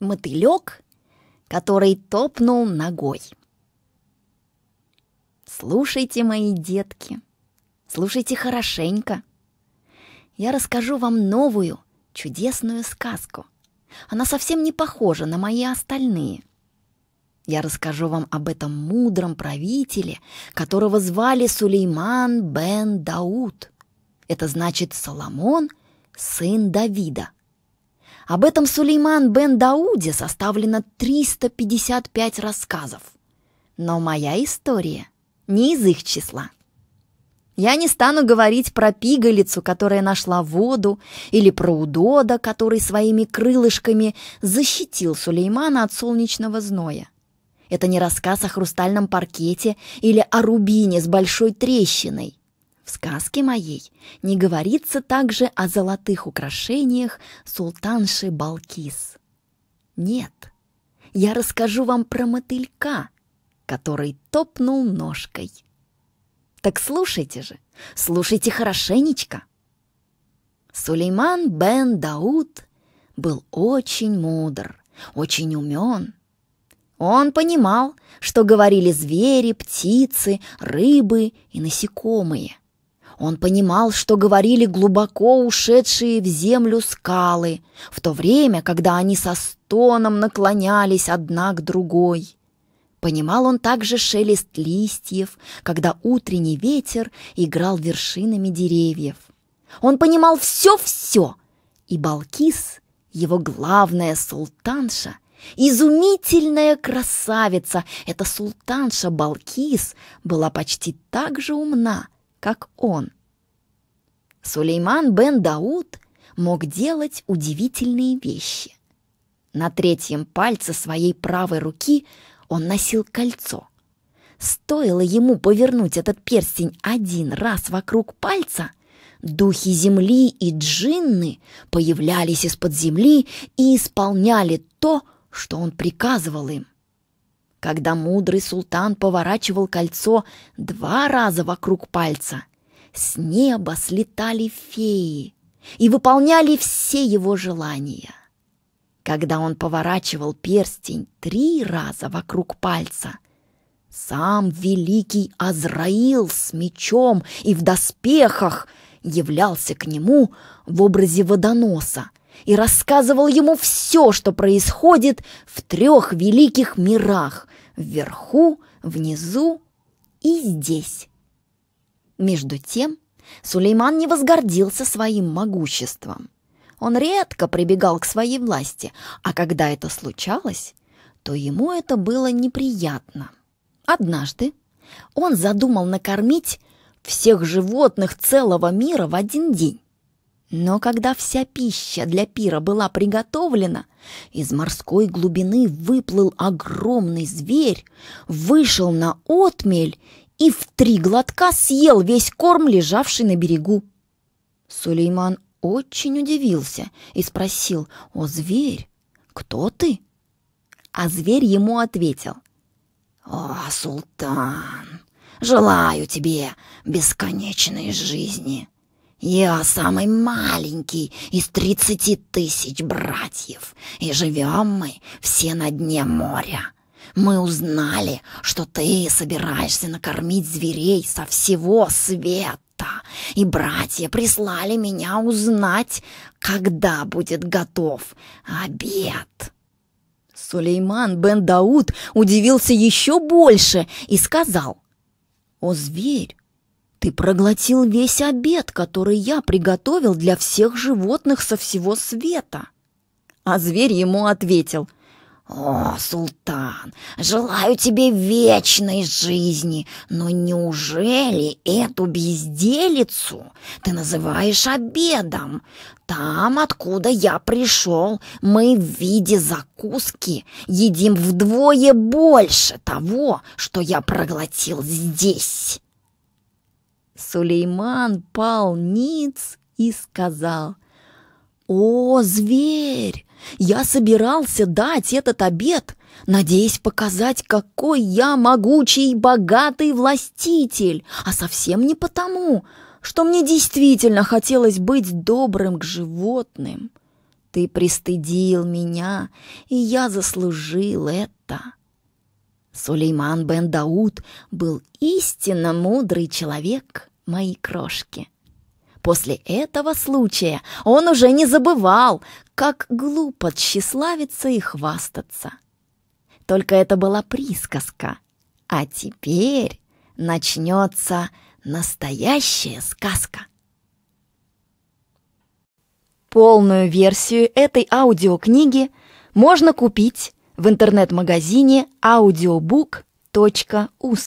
мотылек, который топнул ногой. Слушайте, мои детки, слушайте хорошенько. Я расскажу вам новую, чудесную сказку. Она совсем не похожа на мои остальные. Я расскажу вам об этом мудром правителе, которого звали Сулейман бен Дауд. Это значит Соломон, сын Давида – об этом Сулейман бен Дауде составлено 355 рассказов. Но моя история не из их числа. Я не стану говорить про пигалицу, которая нашла воду, или про удода, который своими крылышками защитил Сулеймана от солнечного зноя. Это не рассказ о хрустальном паркете или о рубине с большой трещиной. В сказке моей не говорится также о золотых украшениях султанши Балкис. Нет, я расскажу вам про мотылька, который топнул ножкой. Так слушайте же, слушайте хорошенечко. Сулейман бен Дауд был очень мудр, очень умен. Он понимал, что говорили звери, птицы, рыбы и насекомые. Он понимал, что говорили глубоко ушедшие в землю скалы, в то время, когда они со стоном наклонялись одна к другой. Понимал он также шелест листьев, когда утренний ветер играл вершинами деревьев. Он понимал все-все, и Балкис, его главная султанша, изумительная красавица, эта султанша Балкис была почти так же умна – как он. Сулейман бен Дауд мог делать удивительные вещи. На третьем пальце своей правой руки он носил кольцо. Стоило ему повернуть этот перстень один раз вокруг пальца, духи земли и джинны появлялись из-под земли и исполняли то, что он приказывал им – когда мудрый султан поворачивал кольцо два раза вокруг пальца, с неба слетали феи и выполняли все его желания. Когда он поворачивал перстень три раза вокруг пальца, сам великий Азраил с мечом и в доспехах являлся к нему в образе водоноса – и рассказывал ему все, что происходит в трех великих мирах – вверху, внизу и здесь. Между тем, Сулейман не возгордился своим могуществом. Он редко прибегал к своей власти, а когда это случалось, то ему это было неприятно. Однажды он задумал накормить всех животных целого мира в один день. Но когда вся пища для пира была приготовлена, из морской глубины выплыл огромный зверь, вышел на отмель и в три глотка съел весь корм, лежавший на берегу. Сулейман очень удивился и спросил, «О, зверь, кто ты?» А зверь ему ответил, «О, султан, желаю тебе бесконечной жизни!» Я самый маленький из тридцати тысяч братьев, и живем мы все на дне моря. Мы узнали, что ты собираешься накормить зверей со всего света, и братья прислали меня узнать, когда будет готов обед». Сулейман бен Дауд удивился еще больше и сказал, «О, зверь, ты проглотил весь обед, который я приготовил для всех животных со всего света. А зверь ему ответил. «О, султан, желаю тебе вечной жизни, но неужели эту безделицу ты называешь обедом? Там, откуда я пришел, мы в виде закуски едим вдвое больше того, что я проглотил здесь». Сулейман пал ниц и сказал, «О, зверь! Я собирался дать этот обед, надеясь показать, какой я могучий и богатый властитель, а совсем не потому, что мне действительно хотелось быть добрым к животным. Ты пристыдил меня, и я заслужил это». Сулейман бен Дауд был истинно мудрый человек – мои крошки. После этого случая он уже не забывал, как глупо тщеславиться и хвастаться. Только это была присказка. А теперь начнется настоящая сказка. Полную версию этой аудиокниги можно купить в интернет-магазине audiobook.us.